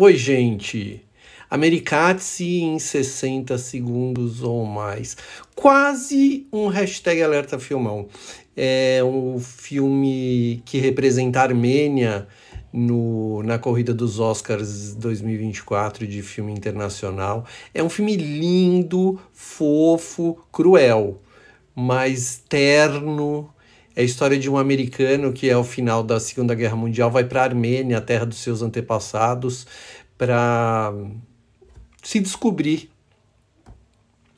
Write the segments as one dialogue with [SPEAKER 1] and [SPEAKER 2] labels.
[SPEAKER 1] Oi, gente! Americatse em 60 segundos ou mais. Quase um hashtag alerta filmão. É um filme que representa a Armênia no, na corrida dos Oscars 2024 de filme internacional. É um filme lindo, fofo, cruel, mas terno, é a história de um americano que, ao é final da Segunda Guerra Mundial, vai para a Armênia, a terra dos seus antepassados, para se descobrir.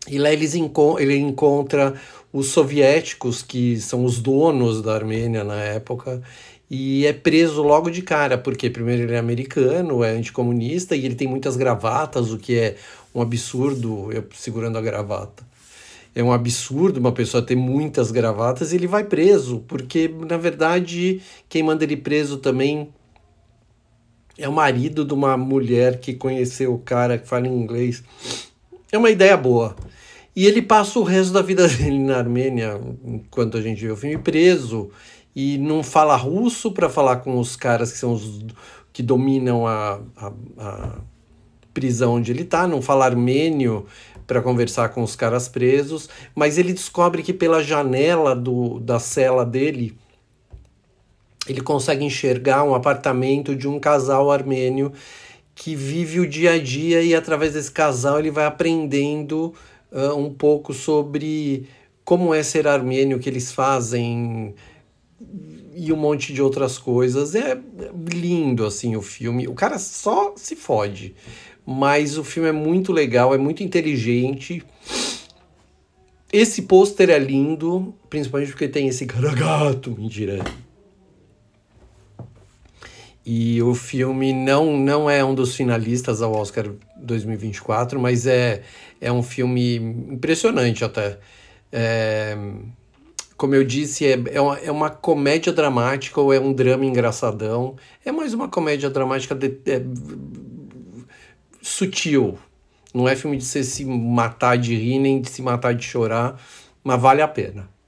[SPEAKER 1] E lá eles ele encontra os soviéticos, que são os donos da Armênia na época, e é preso logo de cara, porque primeiro ele é americano, é anticomunista e ele tem muitas gravatas, o que é um absurdo eu segurando a gravata é um absurdo uma pessoa ter muitas gravatas, ele vai preso, porque na verdade quem manda ele preso também é o marido de uma mulher que conheceu o cara que fala inglês. É uma ideia boa. E ele passa o resto da vida dele na Armênia, enquanto a gente vê o filme, preso. E não fala russo para falar com os caras que são os que dominam a, a, a prisão onde ele está, não fala armênio para conversar com os caras presos, mas ele descobre que pela janela do, da cela dele ele consegue enxergar um apartamento de um casal armênio que vive o dia a dia e através desse casal ele vai aprendendo uh, um pouco sobre como é ser armênio, o que eles fazem e um monte de outras coisas. É lindo assim o filme. O cara só se fode mas o filme é muito legal, é muito inteligente. Esse pôster é lindo, principalmente porque tem esse cara gato, mentira. E o filme não, não é um dos finalistas ao Oscar 2024, mas é, é um filme impressionante até. É, como eu disse, é, é, uma, é uma comédia dramática ou é um drama engraçadão. É mais uma comédia dramática de, é, sutil. Não é filme de você se matar de rir nem de se matar de chorar, mas vale a pena.